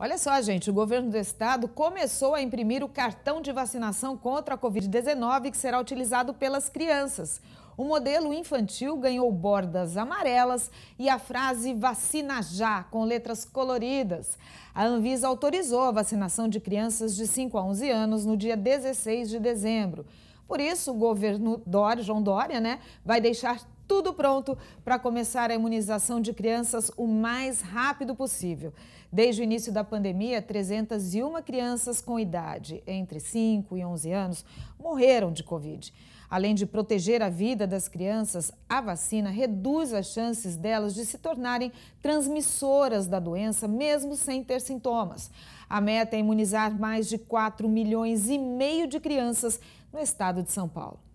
Olha só, gente, o governo do estado começou a imprimir o cartão de vacinação contra a Covid-19 que será utilizado pelas crianças. O modelo infantil ganhou bordas amarelas e a frase vacina já com letras coloridas. A Anvisa autorizou a vacinação de crianças de 5 a 11 anos no dia 16 de dezembro. Por isso, o governo Dória, João Dória, né, vai deixar tudo pronto para começar a imunização de crianças o mais rápido possível. Desde o início da pandemia, 301 crianças com idade entre 5 e 11 anos morreram de Covid. Além de proteger a vida das crianças, a vacina reduz as chances delas de se tornarem transmissoras da doença, mesmo sem ter sintomas. A meta é imunizar mais de 4 milhões e meio de crianças no estado de São Paulo.